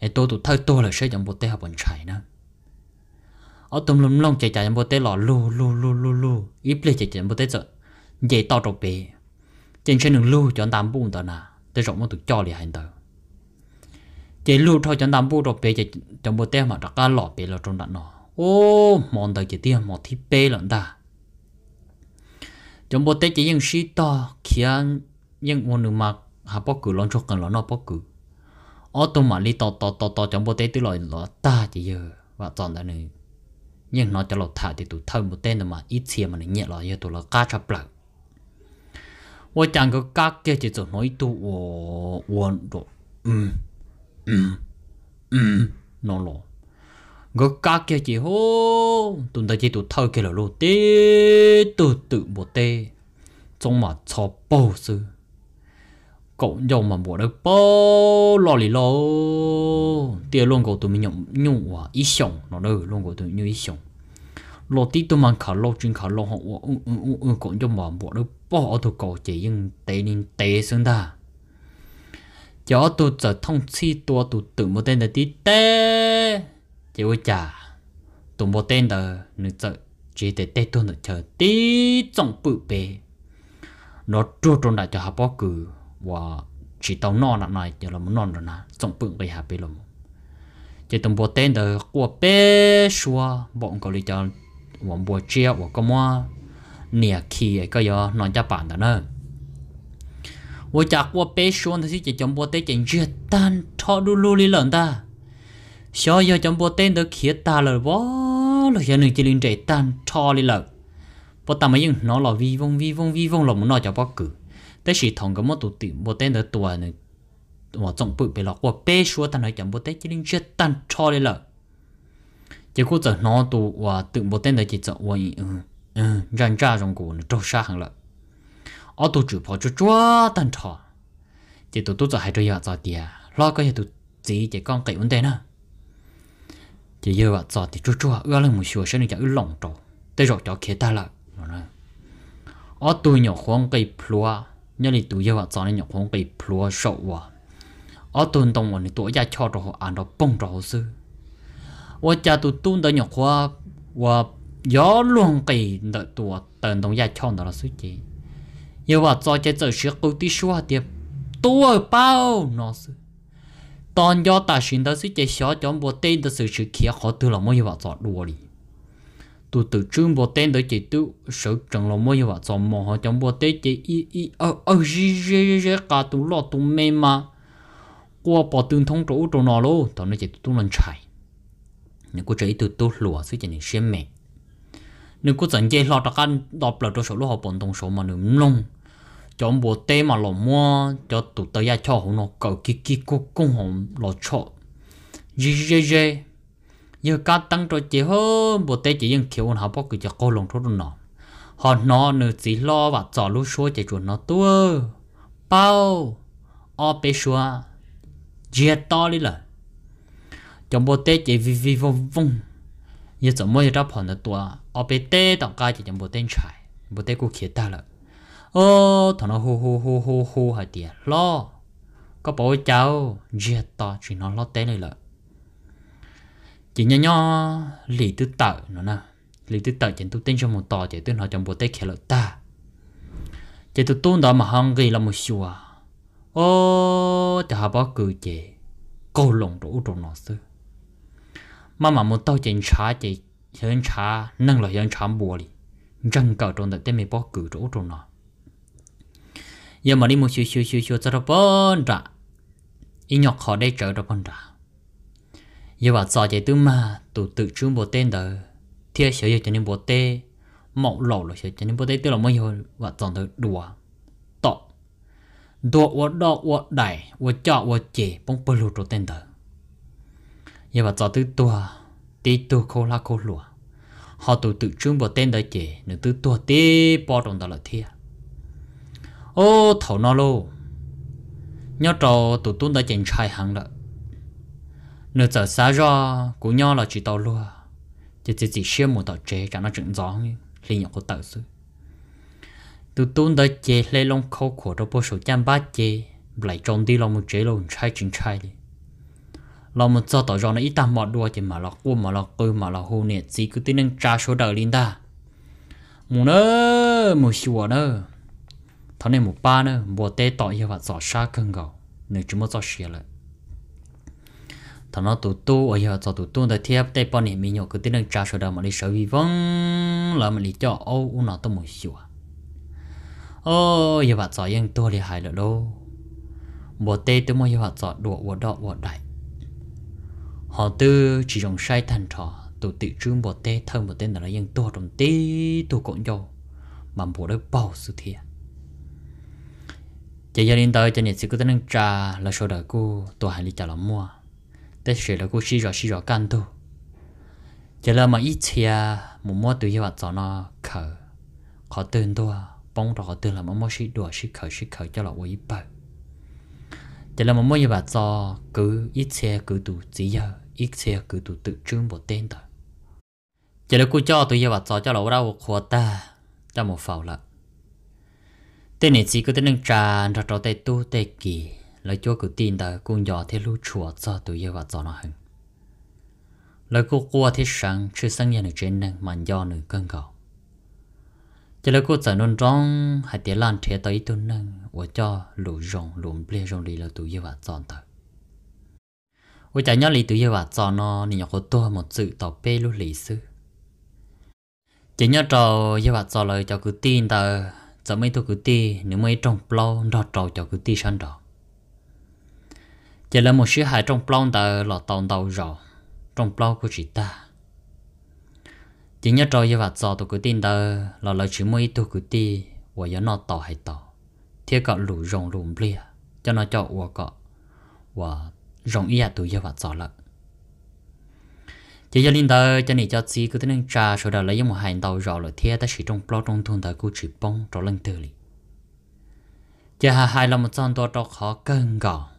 ไอ้ตัวตัวเท่าตัวเลยใช้จังโบเต้หับบนไช่นะเอาตุ่มลุ่มลงใจใจจังโบเต้หล่อลู่ลู่ลู่ลู่ลู่อีเปลี่ยนใจจังโบเต้จะใหญ่ต่อตัวเปย์จนเช่นหนึ่งลู่จนตามบุ้งตัวน่ะแต่จงมันถูกจ่อเลยหันตัวใจลู่เท่าจนตามบุ้งตัวเปย์ใจจังโบเต้มาจากการหล่อเปย์เราจนดันเนาะโอ้มองตัวใจเตี้ยมองที่เปย์หลังตาจังโบเต้จะยังชี้ต่อเขียนยังวันหนึ่งมาหาปอกกูลองชกกันหล่อนอปอกกู ô tô mà li to to to to trong bộ tế tư loại lọ ta chỉ giờ và chọn đó này nhưng nó cho lọ thả thì tụi thơm bộ tế mà ít xìa mà nó nhẹ lo giờ tụi lọ cá chập lại 我讲个价格就做哪一度我我咯，嗯嗯嗯，喏咯，个价格就好，等到这度偷去了咯，得都得不得，总嘛错报是。cậu dầu mà bỏ được bao lo lì lo tiền luôn cậu tụi mình nhộng nhung à ít sống nó đâu luôn cậu tụi mình ít sống lo tí tụi mình khả lo chuyên khả lo họ ừ ừ ừ ừ, ừ cậu dầu mà bỏ được bao tụi cậu chỉ nhưng tệ nên tệ xuống ta cho tụi giờ thông chi tụi tụi tự một tên là tí tệ chỉ với chả tụi một tên là nữ sợ chỉ để tệ tụi nữ chờ tí trọng bự bề nó trôi trốn lại cho hạ bó cử và chỉ tàu non là này giờ là muốn non rồi nà trong bụng bây hà bây lắm chỉ tầm bộ tên đó của bé xua bọn có lý cho bọn bộ chia và có mua nè khi cái giờ non cho bạn đó nữa và chắc của bé xua thì chỉ trong bộ tên chỉ giật tan thọ đu lù lý lần ta sau giờ trong bộ tên đó khía ta là vó là giờ này chỉ liên chạy tan thọ lý lần bộ ta mới những nó là vi vong vi vong vi vong là muốn nói cho bác cử แต่สิทองก็มตุติบ่เต้นตัวนึงว่าจงปุ๋ยไปหลอกว่าเป้ชัวตันหอยจังบ่เต้จิลิงเชื่อตันชอเลยล่ะจะกูจะน้อตัวว่าตึงบ่เต้นแต่จิจะว่าอีเออเออจันจ้าจงกูนี่โตชาหังล่ะเอาตัวจือพอจัวตันชอจิตัวตัวจะให้ตัวยาจอเตียลอก็ให้ตัวจีจะก้องไก่อุ่นเต้นะจะเยอะว่าจอติจัวจัวเอื้อเรื่องมือชัวฉันจะอื้อหลงโตแต่จอกจอกเคตาละนะเอาตัวหยอกควงไก่พลัว nhớ đi tụi giờ họ chọn nhọc không bị plua sầu quá ở tuần đồng bọn tụi giờ cho rồi họ ăn rồi bông rồi sư và cha tụi tuần đó nhọc quá và gió luôn kỳ đợi tụi tuần đồng giờ cho nó là sư chị giờ họ cho chơi chơi sửa câu tí xua tiệp tụi bao nó sư toàn do ta xin đó sư chị xóa cho bộ tên đó sự sự kia khó từ là mỗi giờ cho chọn đùa đi tôi tự trương bộ tên tới chỉ tu sợ chẳng lòng mua và chọn mò họ chẳng bộ tên chỉ y y ở ở gì gì gì cả tu lo tu mê mà qua bỏ tương thông chỗ chỗ nào luôn tao nói chỉ tu lần chạy nếu cô chạy tu tu lùa suy cho những xem mẹ nếu cô chẳng chơi lo tao căn đọc là chỗ số lúc họ bọn đồng số mà nếu lông trong bộ tên mà lòng mua cho tụi tao ra cho họ nó cầu kí kí cô công hồng lo chọn gì gì gì giờ cá tăng rồi chị hơ bộ tê chỉ yên kiểu họ bóc cứ cho cô lồng thốt nó họ nó nữ chỉ lo và chọn lúc số chạy chuẩn nó tua bao o bê xua chia to đi là trong bộ tê chị vi vi vong vong giờ chọn mỗi đáp phần nó tua o bê tê tao cái chỉ trong bộ tê chạy bộ tê cũng khiến ta là ô thằng nó hô hô hô hô hô hay tiệt lo có bảo cháu chia to chỉ nó lo tê này là chỉ nhỏ nhỏ lì tư tợ nó nè lì tư tợ chỉ tu tên cho một tò chỉ tuyên họ trong bộ tết khéo lợi ta chỉ tu tuôn đó mà hăng gây là một xua ô chỉ họ bảo cử chỉ câu lồng đủ trong nó xứ mà mà một tao chỉ trả chỉ hiện trả nâng là hiện trả bùa đi răng cầu trong đất tên mình bảo cử đủ trong nó giờ mà đi một xíu xíu xíu xíu cho nó bận ra ít nhọc họ đây chờ nó bận ra giờ bảo cho chạy tư mà tụ tự chung bộ tên đó thiệt sợ giờ cho nên bộ tê mọc lẩu là sợ cho nên bộ tê tức là mấy hồi và chọn thứ đùa tọ đùa ua đọ ua đại ua chọ ua chè bông bơ lụt tên đó giờ bảo cho tư tua tí tu khô la khô lụa họ tụ tự chung bộ tên đó chè nữa tư tua tí bỏ trong đó là thiệt ô thổ nó lô nhớ trò tụ tuôn đã chèn trai hàng lợi nửa giờ xa ra cũng nho là chỉ tàu luôn chỉ chỉ chỉ xem một tàu chế cho nó gió như lý nhỏ của tàu sư từ tuôn tới chế lấy lông khâu của đó bố số chăm ba chế lại trông đi lòng một chế lòng trai chính trai đi lòng một giờ tàu rõ nó ít tạm mọt đua chỉ mà là cua mà là cơ mà là hô nè chỉ cứ tin năng tra số đời linh ta một nơ một xùa à nơ thằng này một ba nơ mùa tê tỏ yêu và giỏ xa cơn gầu nửa chúng mới giỏ xìa lại thằng nó tụt tu ở giờ cho tụt tu thì thiếp tay bọn này mình nhậu cứ tin đang trả sổ đầu mà đi sợ vi vong là mình đi cho ô u nó à. tôi muốn xỉu ô giờ bạn giỏi yên tôi đi hại được đâu bộ tê tôi mới giờ bạn giỏi đùa bộ đọ bộ đại họ tư chỉ dùng sai thành trò tụi tự trương bộ tê thân bộ tê là yên tôi trong tê tôi cũng nhau, mà bộ đấy bao sự thiệt chỉ giờ đình tôi cho nên sự cứ tin đang trả là sổ đầu cô tôi hại đi trả làm mua 这是了故事热是热干度，这了么一切默默对要找那口，好等多帮着好等了默默是多是口是口叫了我一半，这了默默一把找狗一切狗都只有一切狗都都全部等的，这了故叫对要把找叫了我让我活的，这么否了。tên này chỉ có tên nâng tràn ra trò tay tu tay kỳ là cho cứ tin ta cũng nhỏ thế lũ chùa cho tụi yêu và cho nó hơn. lời cô qua thế sáng chứ sáng nhà nữ trên năng mà do nữ cơn cầu. chỉ là cô giải nôn rong hay tiếng lan thế tới tuần năng và cho lũ rong lụm ple rong đi là tụi yêu và cho ta và chả nhớ lý tụi yêu và cho nó nên nhỏ cô to một sự tỏ bê lũ lý sư chỉ nhớ trò yêu và cho lời cho cứ tin ta giờ mấy tôi cứ tin nếu mấy trong plau đó trò cho cứ tin sang đó chỉ là một sự hại trong plong tờ là tàu tàu rõ trong plong của chị ta chỉ nhớ trò như vậy giờ tôi cứ tin tờ là lời chỉ mới tôi cứ tin và nhớ nó tỏ hay tỏ. thế cả lũ rồng lùm lia cho nó cho và cọ và rồng ý à tôi như vậy giờ là chỉ cho linh tờ cho nên cho chị cứ tin trà rồi đó lấy một hành tàu rõ là thế ta chỉ trong plong trong thôn tờ cứ chỉ bông trò lần từ lì chỉ hà hai là một trong đó trò khó cân gọn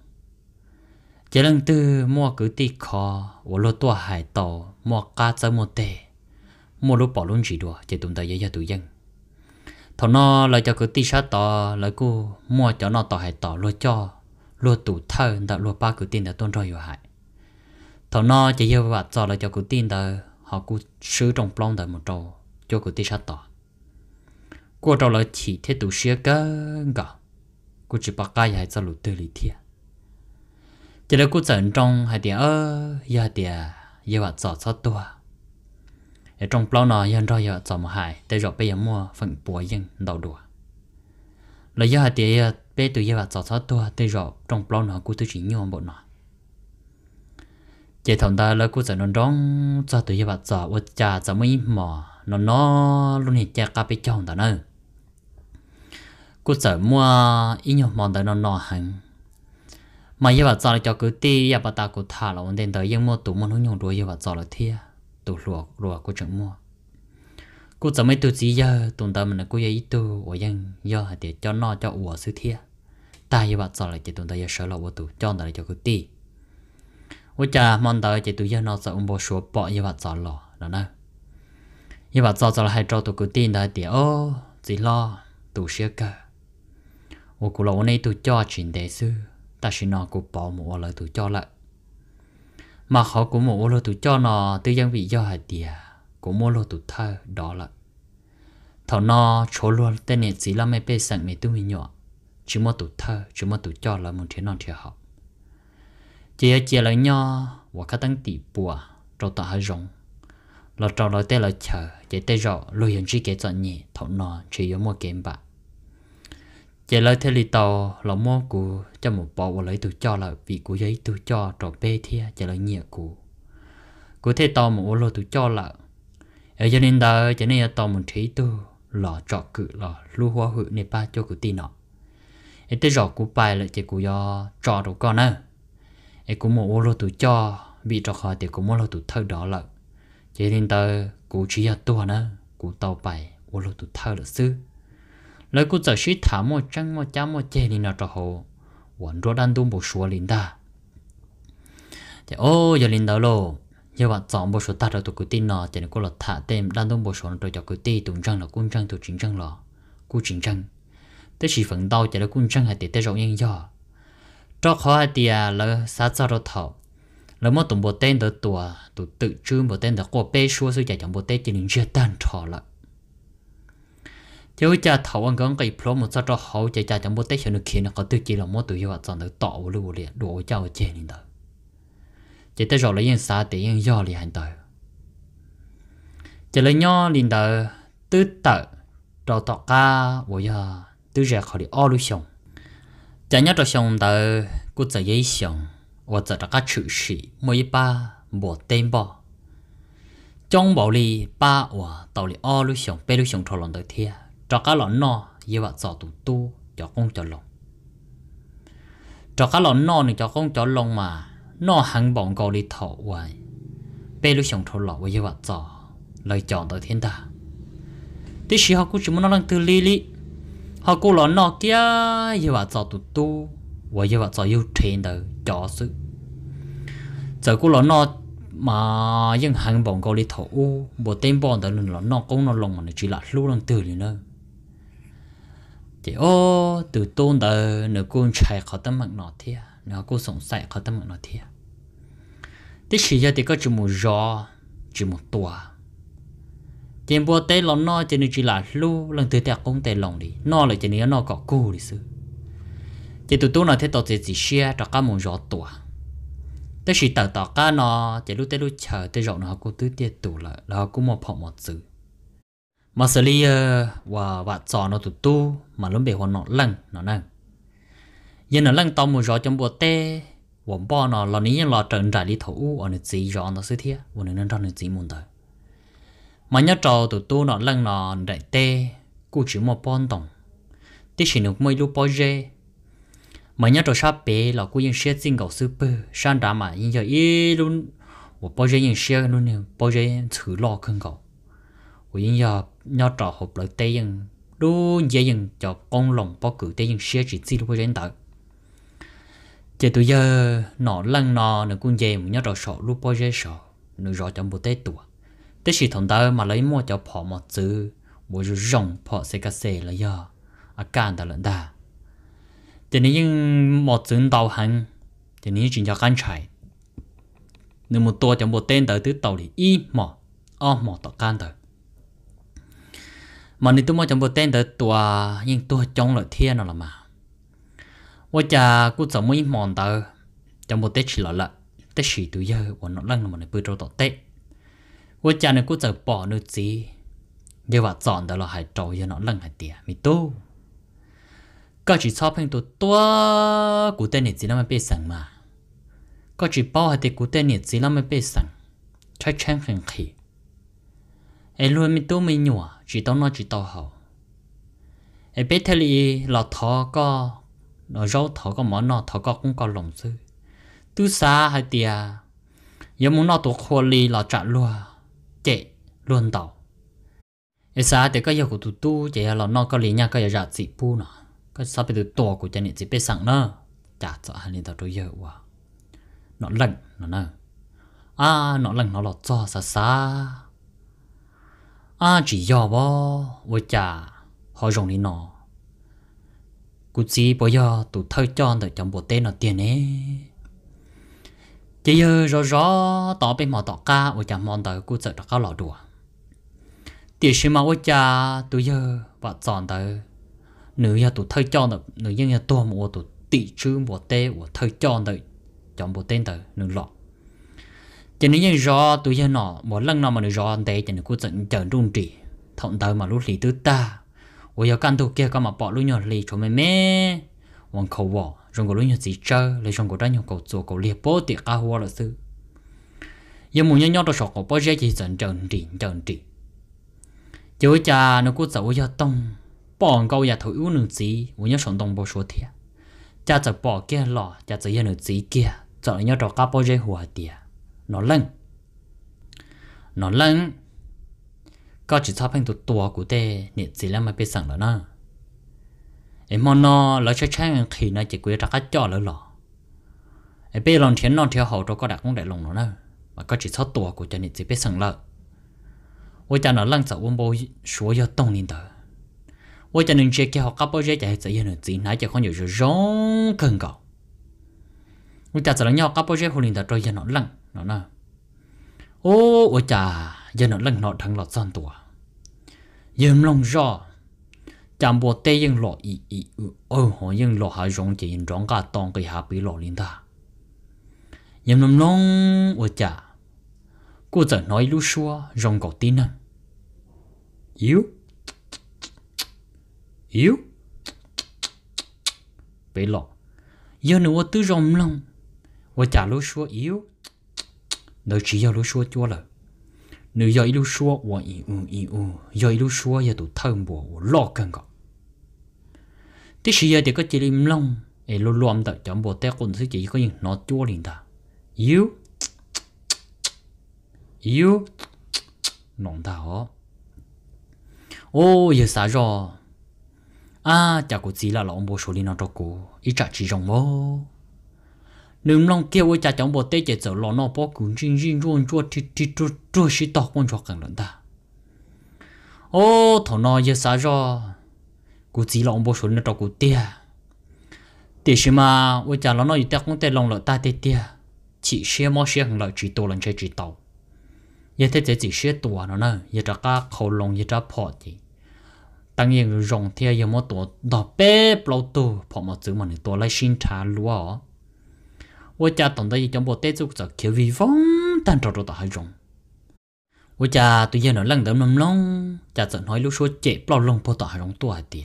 chỉ lần tư mua cứ tì khó ô lô tua hải tàu mua cá chơ mua tê mua lô bỏ luôn chỉ đùa chỉ tụm tờ dây dây tụi dân thọ nó là cho cứ tì sát tàu là cô mua cho nó tàu hải tàu lô cho lô tủ thơ đã lô ba cứ tin đã tôn rồi hải thằng nó chỉ yêu vặt cho là cho cứ tin đã họ cứ sứ trong plong đã một trâu cho cứ tì sát tàu qua trâu là chỉ thế tụ xía cơ cả cô chỉ bắt cái hải cho lũ tư lý thiệt chỉ là cuộc sống trong hai tiền ơ giờ tiền giờ vật giọt sót tua ở trong bao nó giờ rồi giờ giọt mà hại để rồi bây giờ mua phần bùa dân đầu đùa là giờ hai tiền bây từ giờ vật giọt sót tua để rồi trong bao nó cũng tôi chỉ nhiều bộ nọ chỉ thằng ta là cuộc sống trong trong cho từ giờ vật giọt ở cha cho mấy mò nó nó luôn hiện ra cà phê chồng đó, nữa cuộc sống mua ít nhiều món để nó nó hàng mà yêu bà cho cho cứ ti yêu bà ta cũng thả là vấn đề tới yêu mua tủ mua nó nhung đuôi yêu bà cho là thi tủ lùa lùa của chúng mua cô chẳng mấy tụ gì giờ tụm tâm là cô yêu ít tụ ở yên yêu hạt cho nó cho ủa sự thi ta yêu bà cho là chỉ tụm tâm yêu sợ là vô tủ cho nó là cho cứ ti u cha mong tới chỉ tụ yêu nó sợ ông bố số bỏ yêu bà cho lò đó nè yêu bà cho cho là hai trâu tụ cứ ti đó thì ô chỉ lo tủ sẽ cả ủa cô lâu nay tụ cho chuyện đề xưa ta chỉ nó cũng bỏ một ô lời tụ cho lại mà họ cũng một ô lời tụ cho nó tự dân vị do hạt địa cũng một lời tụ thơ đó lại thọ nó chỗ luôn tên này chỉ là mấy bê sẵn mấy tụi mình nhỏ chỉ một tụ thơ chỉ một tụ cho là một thế non thế họ chỉ chỉ là nhỏ và các tăng tỷ bùa rồi tạo hơi rộng là trò lời tên là chờ chỉ tên rõ lôi hiện chỉ kế chọn nhẹ thọ nó chỉ có một kém bạc chế lời thế li tàu lọ mò của cho một bộ và lấy từ cho là vì của giấy tôi cho trò bê thia chế lời nhẹ của của thế tàu một ô lô tôi cho là ở cho nên đó cho nên tàu một thấy tôi lọ trò cự lọ lu hoa hự nè ba cho của tin nọ ấy tới rõ của bài là chế của do trò đồ con nữa ấy của một ô lô tôi cho vì trò khó thì cũng một lô tôi thơ đó là chế nên tờ của chỉ là tu nữa của tàu bài ô lô tôi thơ là sư lời cô giờ sĩ thả một trăng một chá một chê nên nào trò hồ vẫn rõ đang tung bộ xua lên ta thì ô giờ linh đó lô giờ bạn chọn bộ số ta rồi tụi cô tin nó thì cô là thả tem đang tung bộ số rồi cho cô tin tụng trăng là quân trăng tụi chính trăng lò cô chính trăng tới chỉ phần đau chỉ nó quân trăng hay tiền tới rộng yên do cho khó hay tiền là sát sao rồi thọ là một tụng bộ tên đó tụa tụi tự trương bộ tên đó qua bê số sư chạy trong bộ tên chỉ nên chia tan thọ lại chỉ có cha thầu anh gần cái pro một sao cho hậu chỉ cha chẳng muốn tới chuyện được khiến có tư chỉ là muốn tự do chọn được tạo lưu liền đồ cha ở trên lên đó chỉ tới rồi lấy yên xa để yên do liền hành đó chỉ lấy nhau liền đó tư tự cho tọa ca bây giờ tư rẻ khỏi đi ô lưu xong chả nhớ cho xong đó cũng chỉ giấy xong và chỉ là các chữ sĩ mỗi ba một tên bao trong bảo lý ba và tàu lý ô lưu xong bê lưu xong cho lòng đời thiệt cho cá lợn nọ ye vợ sọ tụ tu cho con cho lòng cho cá lợn nọ này cho con cho lồng mà nọ hàng bọn cầu đi thọ hoài bê lúc sông thọ lọ với ye vợ sọ lời chọn tới thiên đàng tí sĩ họ cũng chỉ muốn nó đang từ li li họ cũng lợn nọ kia ye vợ sọ tụ tu và ye vợ sọ yêu thiên đời cho sự giờ cũng lợn nọ mà những hàng bọn cầu đi thọ u bộ tên bọn đó lần lợn nọ cũng nó lồng mà nó chỉ là lưu đang từ li nữa thì ô từ tôn đờ nửa côn chạy khó tâm mặc nọ thia nửa cô sống sạch khó tâm mặc nọ thia thế chỉ giờ thì có chỉ một gió chỉ một tòa tiền bùa tế lòng no chỉ nên chỉ là lu lần thứ theo cũng tê lòng đi no là chỉ nên no có cù đi sư chỉ từ tôi nói thế tôi sẽ chỉ xe cho cả một gió tòa thế chỉ tao tao cả nó chỉ lúc tê lúc chờ tê rộng nó cũng tứ tiệt tụ là nó cũng một phòng một sự mà xử lý và vặt giò nó tụt tu mà lúc bể hoàn nọ lăng nó năng giờ nó lăng tao một gió trong bộ tê vòng bò nó lo ní lo trần trải đi thủ ở nơi gì gió nó sẽ thiệt vòng nơi trong nơi gì muốn tới mà nhớ trò tụt tu nó lăng nó đại tê cú chỉ một bon đồng tí chỉ được mấy lúc bao giờ mà nhớ trò sắp bể là cú yên xe xin cầu sư bơ sang đá mà yên giờ ít luôn nè, và 我包些人写，弄呢包些词老坑高。我因呀 nhỏ trò hộp lợi tê dân đu dễ dân cho con lòng bó cử tê dân xe chỉ xí lúc đến tới chỉ tụi giờ nó lăng nọ nó cũng dễ một nhỏ trò sợ lúc bao giờ sợ nó rõ trong bộ tê tụa tê sĩ thằng tớ mà lấy mua cho phò một chữ bộ rủ rồng phò xe cà xe là giờ à can ta lận ta chỉ nên nhưng một chữ tàu hành chỉ nên chỉ cho can chạy nếu một tua trong bộ tên tới tứ tàu thì y mỏ o mỏ tọt can tới mà nếu tôi mới chẳng bộ tên tới tòa nhưng tôi trong lợi thiên nó là mà và cha cứ chẳng muốn mòn tờ chẳng bộ tết chỉ là lợ tết chỉ tuổi giờ và nó lăng mà nó bơi trâu tọt tết và cha nó cứ chẳng bỏ nữa gì giờ và chọn đó là hải trâu giờ nó lăng hải tiệt mi tu có chỉ cho phim tôi tua cụ tên này chỉ là mới biết sẵn mà có chỉ bao hải tiệt cụ tên này chỉ là mới biết sẵn trái chán phim khí ai luôn mình tu mình nhủa chỉ tao nói chỉ tao hậu ai biết thế li là thọ có nó rau thọ có món nó thọ có cũng có lòng sư tu xa hay tiề giờ muốn nó tổ khô li là trả luôn chạy luôn tàu ai xa thì có giờ của tu tu chạy là nó có li nha có giờ ra dị pu nọ có sao bây giờ tổ của chân này chỉ biết sẵn nữa trả cho hai liền tao tôi giờ quá nó lạnh nó nè à nó lạnh nó lọt cho xa xa 啊，只要我我家好容易呢。cụ chỉ vợ cha họ nọ, cứ chỉ bây giờ tụ thơ cho được trong bộ tên nó tiền ấy chỉ giờ rõ rõ tỏ bên mỏ tỏ ca vợ cha mòn tới cụ sợ tỏ ca lọ đùa tiền xem mà vợ cha tụ giờ và chọn tới nửa giờ tụ thơ cho được nữ dân giờ tua mùa tụ tị chữ bộ tên của thơ cho được trong bộ tên tới nửa lọ cho nên những rõ tụi giờ nọ một lần nào mà được rõ anh thế cho nên cũng dẫn chờ trung trì thọn tàu mà lúc lì tư ta ôi giờ căn thủ kia có mà bỏ lúc nhỏ lì cho mẹ mẹ hoàng khẩu vỏ trong có lúc nhỏ gì chơi lấy trong cổ đó nhỏ cổ chùa cổ liệt bố tiệc ca hoa là sư giờ muốn nhớ nhớ đồ sọt cổ bó rẽ chỉ dẫn chờ trì chờ trì chứ cha nó cũng giàu giờ tông bỏ câu giờ thổi uống nước gì ôi nhớ sống tông bao số thiệt cha giờ bỏ kia lọ cha giờ nhớ nước gì kia chọn nhớ đồ cá bó rẽ hoa tiệt nó lăng, nó lăng, có chỉ sao phanh tụ tua của tê nhiệt gì lắm mà biết rằng rồi nè em mong nó lỡ cho chăng khi nó chỉ quyết ra cái cho lỡ lọ em biết lòng thiên non theo hậu đó có đặt cũng đại lòng nó nè mà có chỉ sao tua của cho nhiệt gì biết rằng lỡ ôi cha nó lăng sợ uống bô xuống cho tông lên tờ ôi cha nên chơi kia học cấp bao giờ chạy chạy nữa gì nãy giờ không nhiều rồi rong cần cầu ôi cha sợ nó nhau cấp bao giờ hồi lên tờ rồi giờ lăng nó nè ô ô chà giờ nó lần nọ thằng lọt son tủa yếm lòng rõ chạm bộ tê yên lọ ý ý ô hồ yên lọ hà rong chỉ yên rong cả tông cái hạ bị lọ linh ta yếm lòng lòng ô chà cô giờ nói lú xua rong cầu tin à yếu yếu bị lọ giờ nữa tư rong lòng ô chà lú xua yếu nó chỉ yêu lúc xua chúa là nếu yêu lúc xua wo yên un yên un yêu lúc xua yêu tụ thân bộ wo lo cần gọ tí thì có chỉ lim long ấy lúc lúc âm tập chọn bộ té quân sư chỉ có những nó chúa liền ta yêu yêu nón ta ó ô yêu sao rồi à chả có gì là lão ông bố số liền nó cô ít chả chỉ rồng vô nương long kêu với cha chồng bỏ tê chạy dầu lò nó bỏ cuốn chinh chinh ruộng ruộng thì thì tru tru sĩ tọc quân cho cần lớn ta ô thằng nó giờ sao, rồi cú chỉ lòng bỏ xuống nó cho cú tia tia xí mà với cha lò nó giờ cũng tê lòng lợt ta tê tia chỉ xe mò xe hàng lợt chỉ tổ lần chơi chỉ tàu giờ thế thế chỉ xe tổ nó nè giờ cho cá khâu lòng giờ cho phò gì tăng nhiên rồng theo giờ mò tổ đỏ bé bao tổ phò mà chữ mà này tổ lại xin trả lúa 我家懂得一种不带走着，可威风，但着着的还中。我家对眼了冷得冷冷，家只 nói lúc số chế bao lông bao tỏ rong tua hạt tiệt.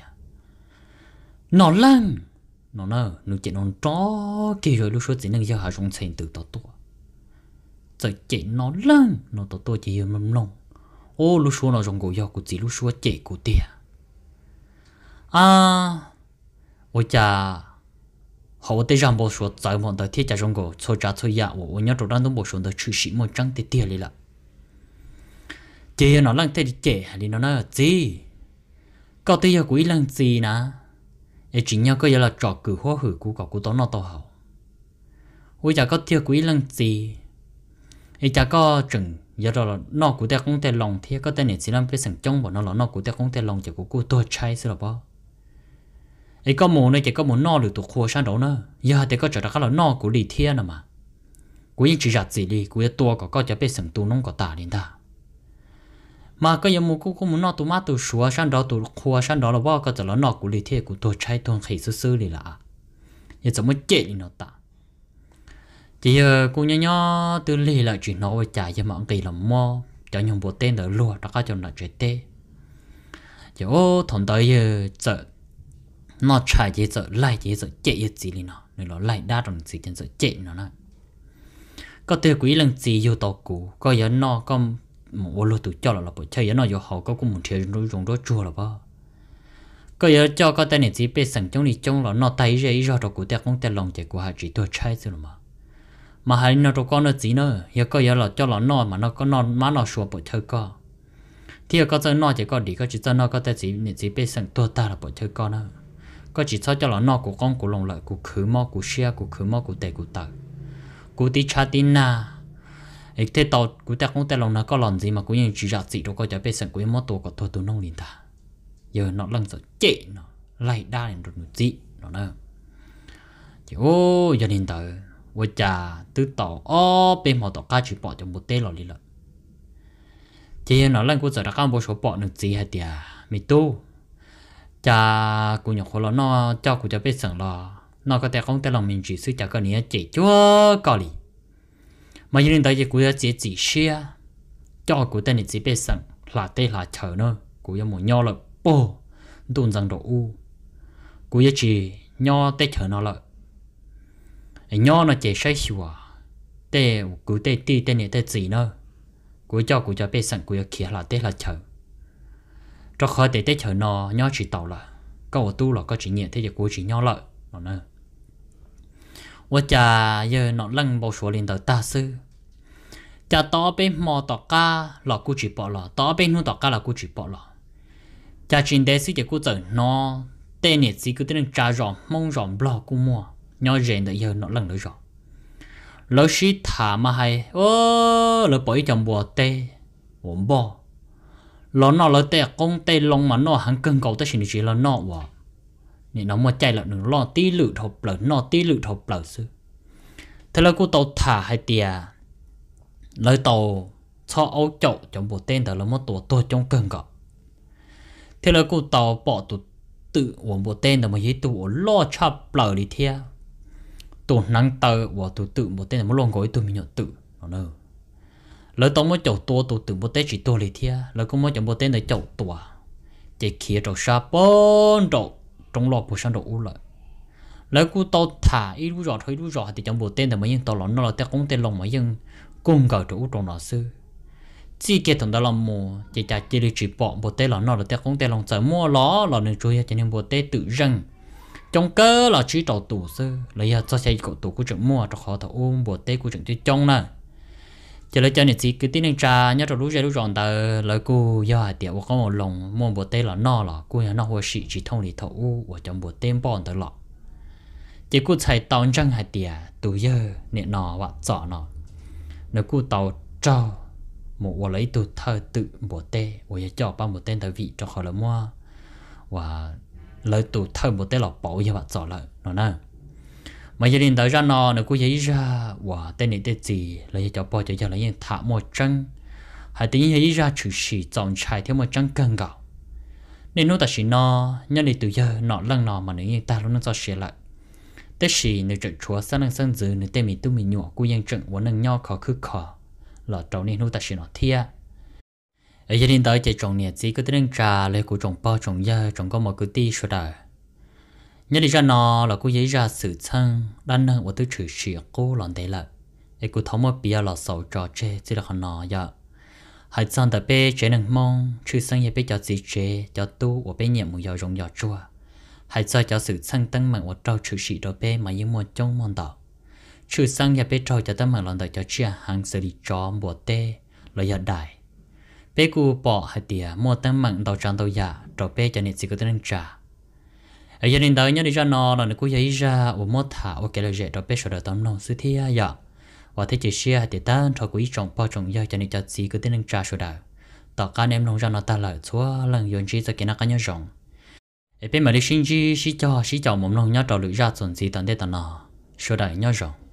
Nó lăng, nó nơ, nó chế nó tró, kì rồi lúc số chỉ năng giao hạ rong thành từ tỏ tua. Giờ chế nó lăng, nó tỏ tua chỉ mầm lông. Ô lúc số nó rong cổ giao của chỉ lúc số chế của tiệt. À, cha, họ tới rằng bộ số tài mòn tới thiết trả trong cổ số trả số ya của nhớ trong đó bộ số tới chữ sĩ một trăng tiền tiền là chị nó lăng thế đi chị thì nó nói gì có tới giờ của lăng gì nè ấy chỉ nhau có giờ là trò cử hoa hử của cậu của tao nó tao hậu ôi chả có thiệt của lăng gì ấy chả có chừng giờ đó là nó của ta không thể lòng thiệt có tên này chỉ làm cái sừng trong bọn nó là nó của ta không thể lòng chỉ của cô tôi trai xí bao ấy có mù này chỉ có mù no được tụ khua sang đó nữa giờ thì có trở ra các là no của lì thiên mà của những chỉ giặt gì đi của tua có có cho biết sầm tu nông có tả đến ta mà có giờ mù cũng cũng muốn no tụ má tụ sủa sang đó tụ khua sang đó là bao có trở là no của lì thiên của tôi trái tuôn khỉ sư sư đi là mới chết đi nó ta chỉ giờ cô nhỏ nhỏ từ lì là chuyện nó trái cho mọi người làm mo. cho nhung bộ tên đỡ luôn đó các chồng nó chết tê giờ ô thằng tới giờ nó chạy dễ sợ lại dễ sợ chạy dễ gì nó nên nó lại đa đồng gì chân sợ chạy nó này. có từ quý lần gì vô tàu cũ có giờ nó có một ô lô tụ cho là là bởi chơi giờ nó yêu họ có cũng một thế rồi dùng đó chua là bao có giờ cho có tên này chỉ biết sẵn trong đi trong là nó thấy dễ ý rồi đó cụ ta không tên lòng chạy của hạ chỉ tôi trai rồi mà mà hai nó đâu có nó gì nữa giờ có giờ là cho là nó mà nó có nó má nó sủa bởi chơi co thì có giờ nó chỉ có đi có chỉ cho nó có tên gì này chỉ biết sẵn tôi ta là bởi chơi co nữa có chỉ cho cho là nó của con của lòng lợi của khứ mò của xia của khứ mò của tệ của tờ của tí cha tin na ấy thế tàu của ta cũng ta lòng nó có lòng gì mà cũng như chỉ giặt gì đâu có cho bé sẵn của em mất tổ có thôi tụi nông liền ta giờ nó lần sợ chết nó lại đa lên rồi nó dị nó nè chị ô giờ liền tờ ô cha tứ tàu ô bên mò tổ cá chỉ bỏ cho một tê lò liền lợ chỉ nó lần cũng sợ đã cam bộ số bỏ được gì hết tiệt mi tu cha cụ nhỏ khổ nó cho cụ cho biết sẵn lo nó có thể không thể lòng mình chỉ sự cho cái này chỉ chúa có lý mà những tới cụ cho chỉ chỉ xe cho cụ tên chỉ biết sẵn là tê là chờ nó cụ cho muốn nhau là bố tuôn đồ u cụ cho chỉ nhau tê chờ nó là nhau nó chỉ say sủa tê cụ tê ti tê này tê gì nó cụ cho cụ cho biết sẵn cụ cho kia là tê là chờ cho khó để tết chờ nó nhớ chỉ tàu là có ở tu là có chỉ nhẹ thế giờ cố chỉ nhớ lợi nó nữa 我家有那人不说领导大事，家大边毛大家老古举报了，大边弄大家老古举报了，家真的是一个人喏，对你自己的人家让梦让不老古么，要人的有那人来让，老师他嘛还哦，老伯一讲我对，我么。nó nọ là tệ công tệ long mà nọ hắn cân cầu tới chỉ chỉ là nọ wa nè nó mà chạy là đừng lo tí lự thọc lợ nó tí lự thọc lợ sư thế là cô tàu thả hai tia lời tàu cho ấu chậu trong bộ tên đó là một tổ tôi trong cân cầu thế là cô tàu bỏ tụ tự của bộ tên là một dễ tụ lo chập lợ đi theo tụ năng tờ của tụ tự bộ tên là một lon gối tụ mình nhận tự nó nữa lỡ tao mới chậu tua tụ từ bộ tết chỉ tua lì thia lỡ cũng mới chậu bộ tết để chậu tua chỉ kia trâu sa bốn trâu trong lọ của sang trâu u lại lỡ cú tao thả ít lú rọt hơi lú rọt thì trong bộ tết để mấy nhưng tao lỏn nó là tao cũng tê lòng mấy nhưng cùng gạo trâu trong nó sư chỉ kia thằng đó là mù chỉ chả chỉ lì chỉ bỏ bộ tết lỏn nó là tao cũng tê lòng sợ mua lỏ, lỏn nên chui cho nên bộ tết tự răng trong cơ là chỉ trâu tù sư lấy giờ cho xe cậu tù của chúng mua cho khó thở ôm bộ tết của chúng tôi trong nè chỉ lấy cho nên chỉ cứ tin anh cha nhớ rồi lúc giờ lúc rọn tờ lời cô giờ tiệt của có một lòng mua bộ tê là no là cô nhà nó hồi sĩ chỉ thông thì thấu u của trong bộ tê bọn tờ lọ chỉ cô chạy tàu trăng hai tiệp tù giờ nè nọ và chọ nọ nếu cô tàu trâu một quả lấy tù thơ tự bộ tê của nhà cho ba bộ tê tờ vị cho khỏi là mua và lấy tù thơ bộ tê là bảo giờ và chọ lại nó nè mà gia đình tới ra nó nó cũng thấy ra wow tên này tên gì là cho bao giờ cho là yên thả một chân hay tính thấy ra chỉ sĩ trọng trái theo một chân cần gạo nên nó ta chỉ nó, nhân này từ giờ nó lần nó mà nó yên ta luôn nó cho sửa lại tết sĩ nếu trận chúa sẽ năng sân dưới nếu tên mình tu mình nhọ cũng yên trận vốn năng nhau khó khứ khó là trâu nên nó ta chỉ nó thia ở gia đình tới chạy trồng nhiệt chỉ có tên trà lấy của trồng bao trồng dơ trồng có một cái ti sửa đời nhất là ra nó là cô giấy ra sự thân đan nâng của tôi trừ sửa cô lòn thế là ai cô thấu bây giờ là sầu trò chơi chỉ là con nó giờ hãy chọn tập bê chơi năng mong chữ sang nhà bê cho gì chơi cho tu và bê nhiệm mù giàu rộng giàu chua hãy cho cho sự sang tâm mạng và trâu trừ sĩ đó bé mà những một trong mòn đỏ chữ sang nhà bê trâu cho tâm mạng lòn đỏ cho chia hàng xử lý cho bộ tê là giờ đại bê cụ bỏ hai tỉa mua tâm mạng đầu trang đầu giả dạ, trâu bé cho nên chỉ có tên trả ai giờ nên tới nhớ đi ra nó là nó cũng dạy ra ở một thả ở cái là dạy đó biết sửa được tấm lòng sự thi à giờ và thế chỉ xe thì ta cho quý trọng bao trọng giờ cho nên cho gì cứ tin trả sửa đời tỏ cá em nông ra nó ta lại chúa lần yên chi cho cái nó cá nhớ rộng ai bên mà đi sinh chi sĩ cho sĩ cho một nông nhớ trò lựa ra chuẩn gì tận thế tận nào sửa đời nhớ rộng